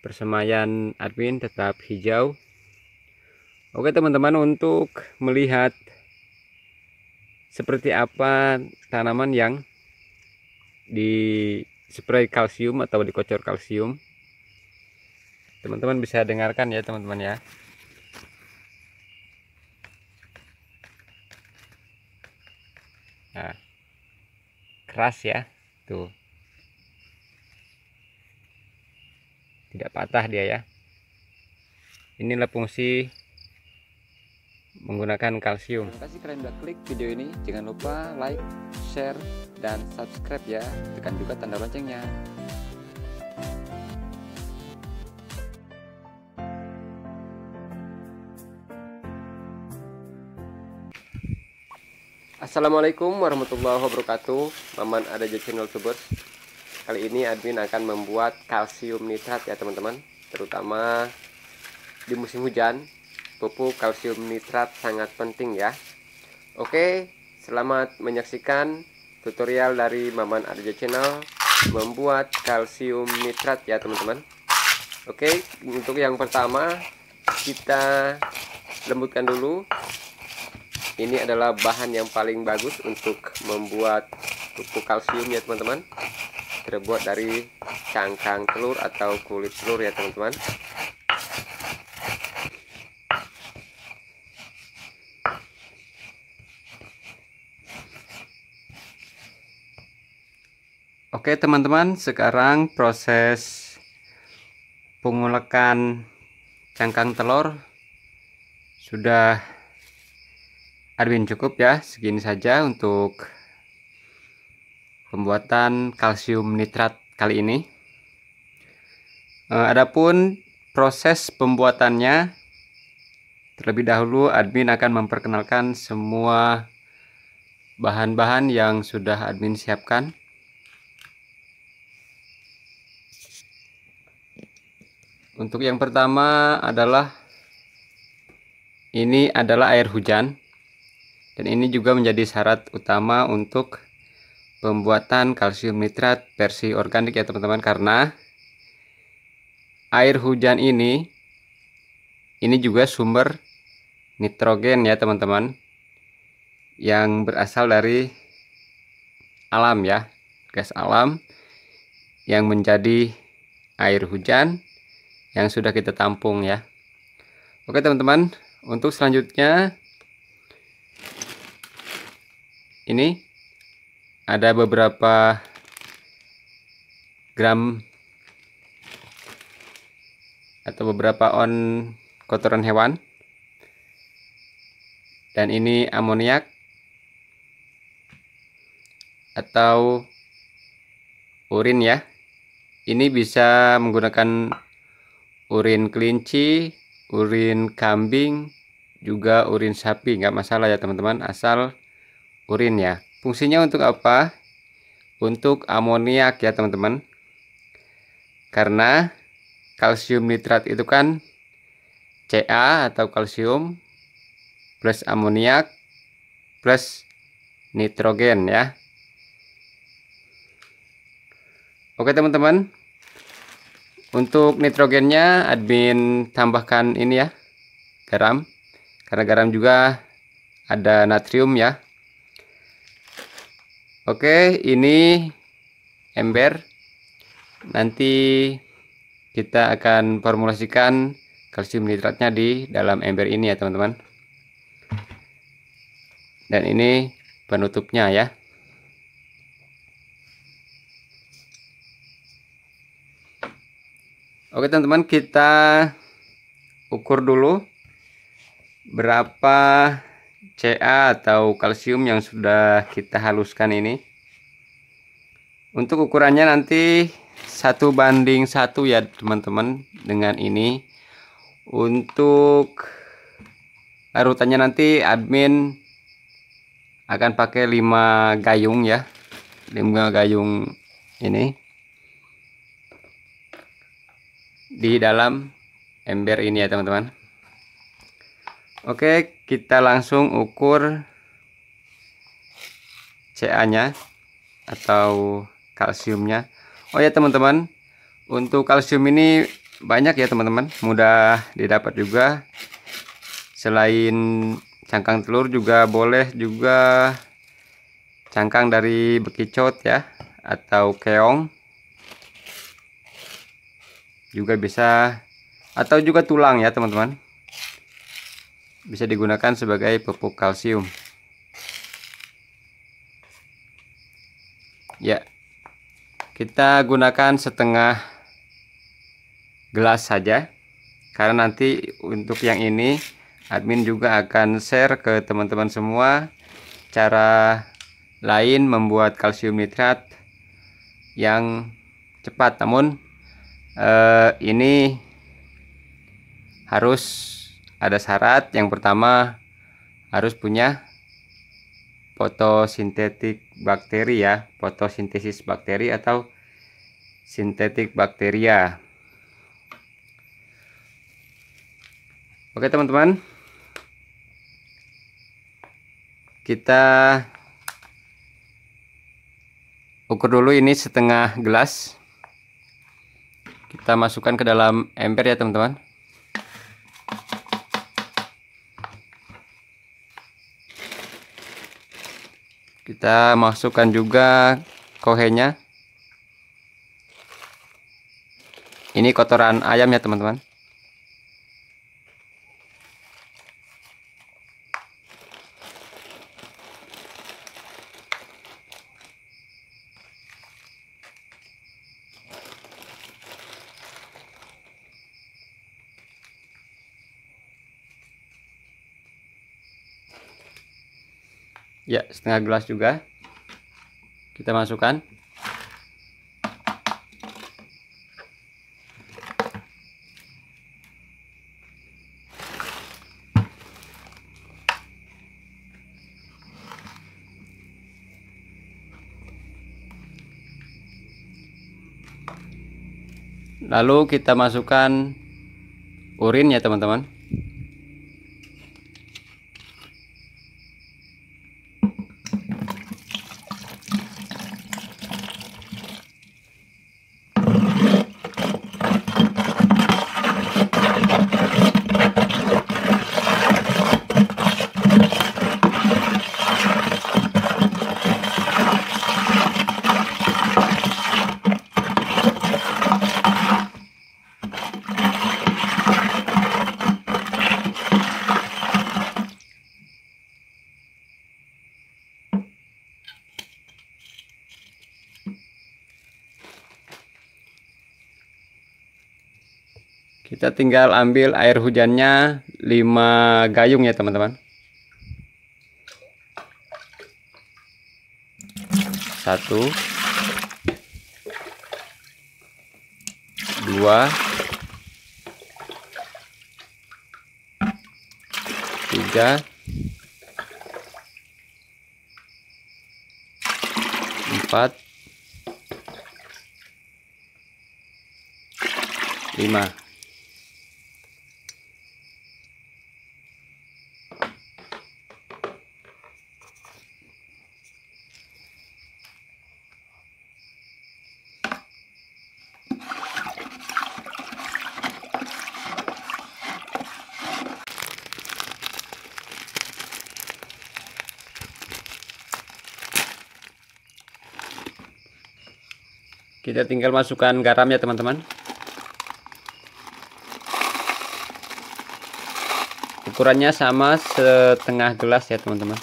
persemayan admin tetap hijau Oke teman-teman untuk melihat seperti apa tanaman yang di spray kalsium atau dikocor kalsium teman-teman bisa dengarkan ya teman-teman ya nah keras ya tuh tidak patah dia ya inilah fungsi menggunakan kalsium terima kasih kalian sudah klik video ini jangan lupa like share dan subscribe ya tekan juga tanda loncengnya Assalamualaikum warahmatullahi wabarakatuh Maman ada di channel tersebut kali ini admin akan membuat kalsium nitrat ya teman-teman terutama di musim hujan pupuk kalsium nitrat sangat penting ya oke selamat menyaksikan tutorial dari Maman Arja Channel membuat kalsium nitrat ya teman-teman oke untuk yang pertama kita lembutkan dulu ini adalah bahan yang paling bagus untuk membuat pupuk kalsium ya teman-teman terbuat dari cangkang telur atau kulit telur ya teman-teman Oke teman-teman sekarang proses pengulekan cangkang telur sudah admin cukup ya segini saja untuk pembuatan kalsium nitrat kali ini. Eh, adapun proses pembuatannya terlebih dahulu admin akan memperkenalkan semua bahan-bahan yang sudah admin siapkan. Untuk yang pertama adalah ini adalah air hujan dan ini juga menjadi syarat utama untuk pembuatan kalsium nitrat versi organik ya teman-teman karena air hujan ini ini juga sumber nitrogen ya teman-teman yang berasal dari alam ya gas alam yang menjadi air hujan yang sudah kita tampung ya oke teman-teman untuk selanjutnya ini ada beberapa gram atau beberapa on kotoran hewan dan ini amoniak atau urin ya ini bisa menggunakan urin kelinci urin kambing juga urin sapi nggak masalah ya teman-teman asal urin ya Fungsinya untuk apa? Untuk amoniak ya teman-teman. Karena kalsium nitrat itu kan Ca atau kalsium plus amoniak plus nitrogen ya. Oke teman-teman. Untuk nitrogennya admin tambahkan ini ya, garam. Karena garam juga ada natrium ya. Oke, ini ember. Nanti kita akan formulasikan kalsium nitratnya di dalam ember ini ya, teman-teman. Dan ini penutupnya ya. Oke teman-teman kita ukur dulu berapa CA atau kalsium yang sudah kita haluskan ini untuk ukurannya nanti satu banding satu ya teman-teman dengan ini untuk larutannya nanti admin akan pakai 5 gayung ya 5 gayung ini di dalam ember ini ya teman-teman Oke, kita langsung ukur CA-nya atau kalsiumnya. Oh ya teman-teman, untuk kalsium ini banyak ya teman-teman, mudah didapat juga. Selain cangkang telur juga boleh juga cangkang dari bekicot ya atau keong. Juga bisa atau juga tulang ya teman-teman bisa digunakan sebagai pupuk kalsium. Ya, kita gunakan setengah gelas saja, karena nanti untuk yang ini admin juga akan share ke teman-teman semua cara lain membuat kalsium nitrat yang cepat. Namun eh, ini harus ada syarat yang pertama harus punya fotosintetik bakteri ya fotosintesis bakteri atau sintetik bakteria oke teman-teman kita ukur dulu ini setengah gelas kita masukkan ke dalam ember ya teman-teman kita masukkan juga kohenya ini kotoran ayam ya teman-teman ya setengah gelas juga kita masukkan lalu kita masukkan urin ya teman-teman tinggal ambil air hujannya 5 gayung ya teman-teman satu dua tiga empat lima kita tinggal masukkan garam ya teman-teman ukurannya sama setengah gelas ya teman-teman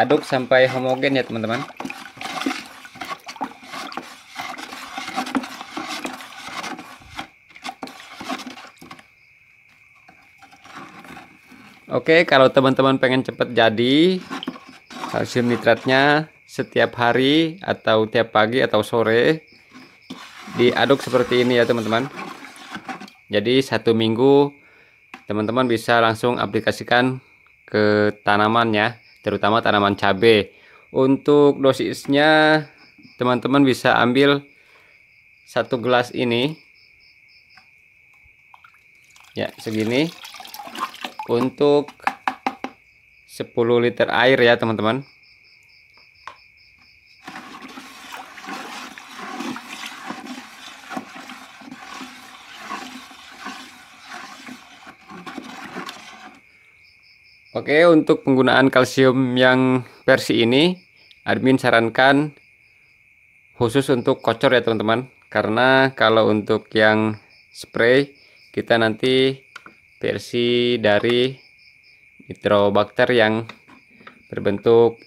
aduk sampai homogen ya teman-teman Oke kalau teman-teman pengen cepat jadi kalsium nitratnya setiap hari atau tiap pagi atau sore diaduk seperti ini ya teman-teman jadi satu minggu teman-teman bisa langsung aplikasikan ke tanaman ya terutama tanaman cabai. Untuk dosisnya teman-teman bisa ambil satu gelas ini. Ya, segini. Untuk 10 liter air ya, teman-teman. Oke, untuk penggunaan kalsium yang versi ini, admin sarankan khusus untuk kocor ya teman-teman. Karena kalau untuk yang spray, kita nanti versi dari nitrobakter yang berbentuk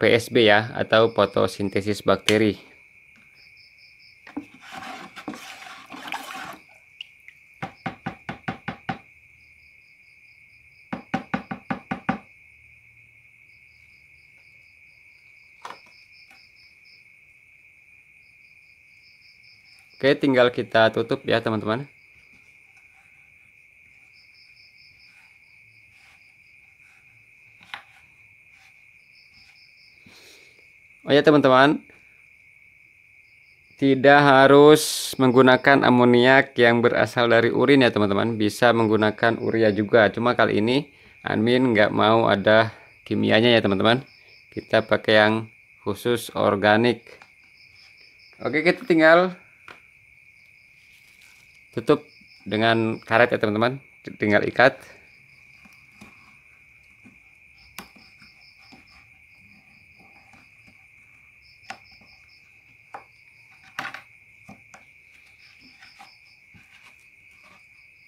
PSB ya, atau fotosintesis bakteri. tinggal kita tutup ya, teman-teman. Oh ya, teman-teman. Tidak harus menggunakan amoniak yang berasal dari urin ya, teman-teman. Bisa menggunakan urea juga. Cuma kali ini admin nggak mau ada kimianya ya, teman-teman. Kita pakai yang khusus organik. Oke, kita tinggal tutup dengan karet ya teman-teman tinggal ikat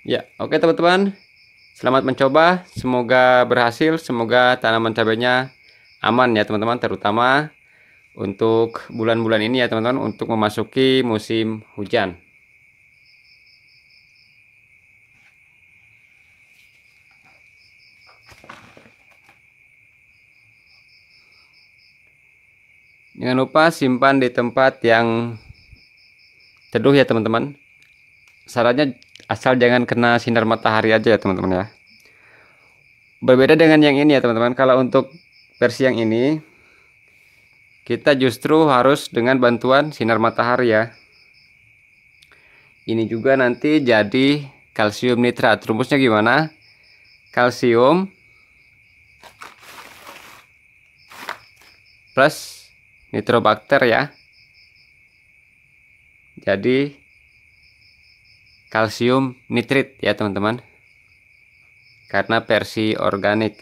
Ya, oke teman-teman. Selamat mencoba. Semoga berhasil. Semoga tanaman cabenya aman ya teman-teman. Terutama untuk bulan-bulan ini ya teman-teman. Untuk memasuki musim hujan. Jangan lupa simpan di tempat yang teduh ya teman-teman. Syaratnya asal jangan kena sinar matahari aja ya teman-teman ya. Berbeda dengan yang ini ya teman-teman. Kalau untuk versi yang ini kita justru harus dengan bantuan sinar matahari ya. Ini juga nanti jadi kalsium nitrat. Rumusnya gimana? Kalsium plus nitrobakter ya. Jadi kalsium nitrit ya teman-teman. Karena versi organik.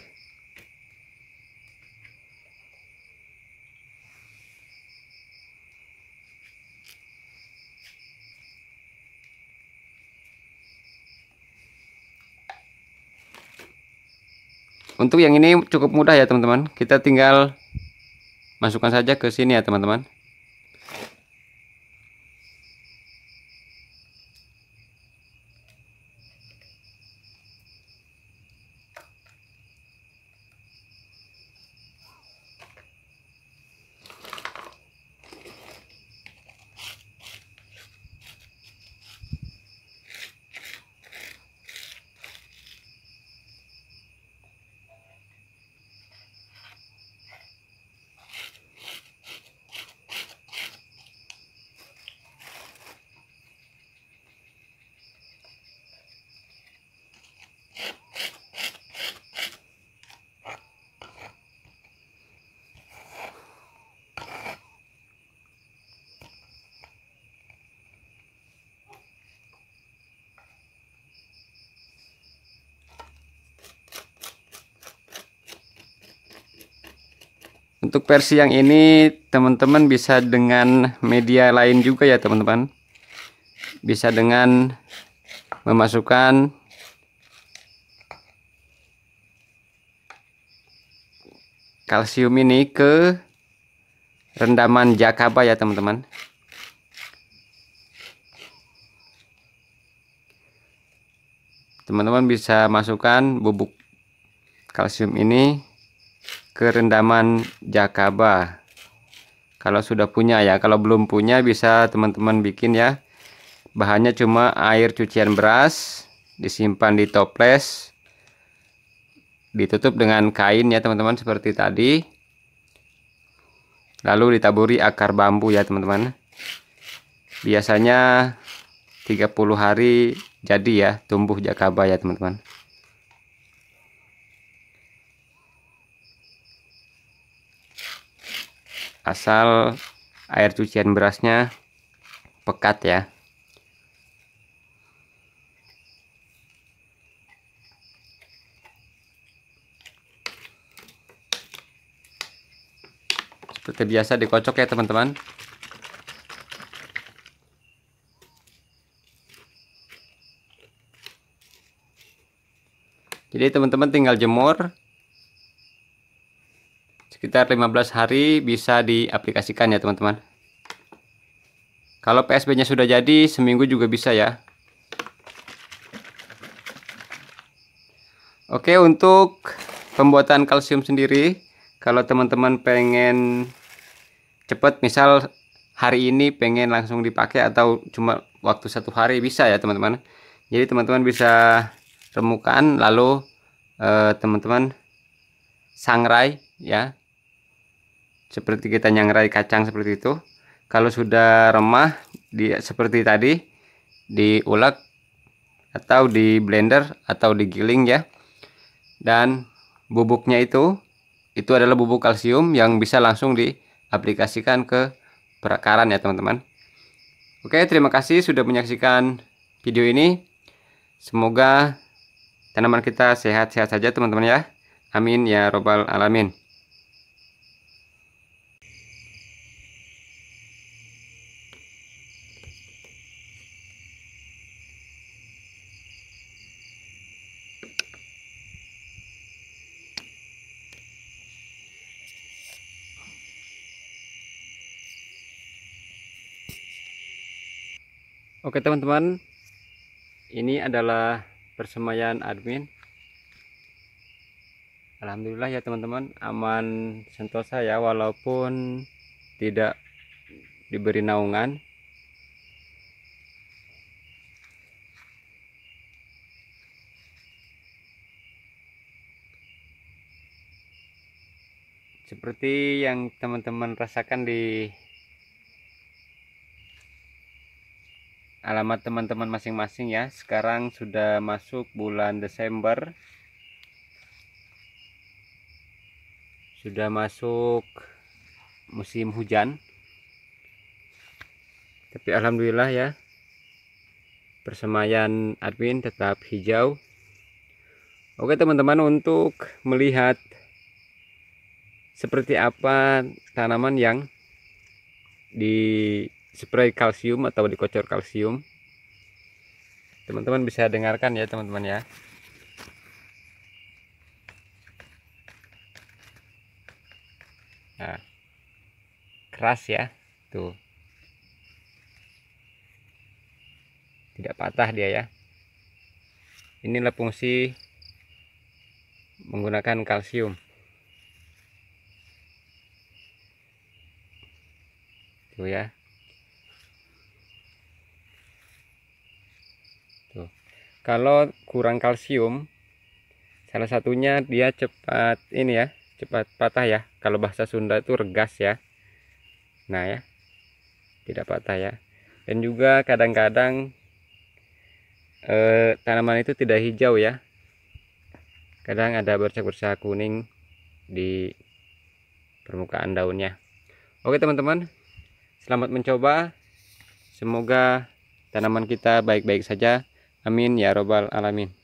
Untuk yang ini cukup mudah ya teman-teman. Kita tinggal masukkan saja ke sini ya teman-teman Untuk versi yang ini teman-teman bisa dengan media lain juga ya teman-teman. Bisa dengan memasukkan kalsium ini ke rendaman jakaba ya teman-teman. Teman-teman bisa masukkan bubuk kalsium ini kerendaman jakaba kalau sudah punya ya kalau belum punya bisa teman-teman bikin ya bahannya cuma air cucian beras disimpan di toples ditutup dengan kain ya teman-teman seperti tadi lalu ditaburi akar bambu ya teman-teman biasanya 30 hari jadi ya tumbuh jakaba ya teman-teman asal air cucian berasnya pekat ya seperti biasa dikocok ya teman-teman jadi teman-teman tinggal jemur sekitar 15 hari bisa diaplikasikan ya teman-teman kalau PSB nya sudah jadi seminggu juga bisa ya Oke untuk pembuatan kalsium sendiri kalau teman-teman pengen cepat misal hari ini pengen langsung dipakai atau cuma waktu satu hari bisa ya teman-teman jadi teman-teman bisa remukan lalu eh, teman-teman eh, teman -teman sangrai ya seperti kita nyangrai kacang seperti itu kalau sudah remah di seperti tadi diulek atau di blender atau digiling ya dan bubuknya itu itu adalah bubuk kalsium yang bisa langsung diaplikasikan ke perakaran ya teman-teman oke terima kasih sudah menyaksikan video ini semoga tanaman kita sehat-sehat saja teman-teman ya amin ya robbal alamin Oke teman-teman Ini adalah Persemaian admin Alhamdulillah ya teman-teman Aman sentosa ya Walaupun tidak Diberi naungan seperti yang teman-teman rasakan di alamat teman-teman masing-masing ya sekarang sudah masuk bulan Desember sudah masuk musim hujan tapi alhamdulillah ya persemayan admin tetap hijau oke teman-teman untuk melihat seperti apa tanaman yang di spray kalsium atau dikocor kalsium teman-teman bisa dengarkan ya teman-teman ya nah, keras ya tuh tidak patah dia ya inilah fungsi menggunakan kalsium tuh ya kalau kurang kalsium salah satunya dia cepat ini ya cepat patah ya kalau bahasa Sunda itu regas ya nah ya tidak patah ya dan juga kadang-kadang eh, tanaman itu tidak hijau ya kadang ada bercak-bercak kuning di permukaan daunnya oke teman-teman selamat mencoba semoga tanaman kita baik-baik saja Amin ya Robbal 'Alamin.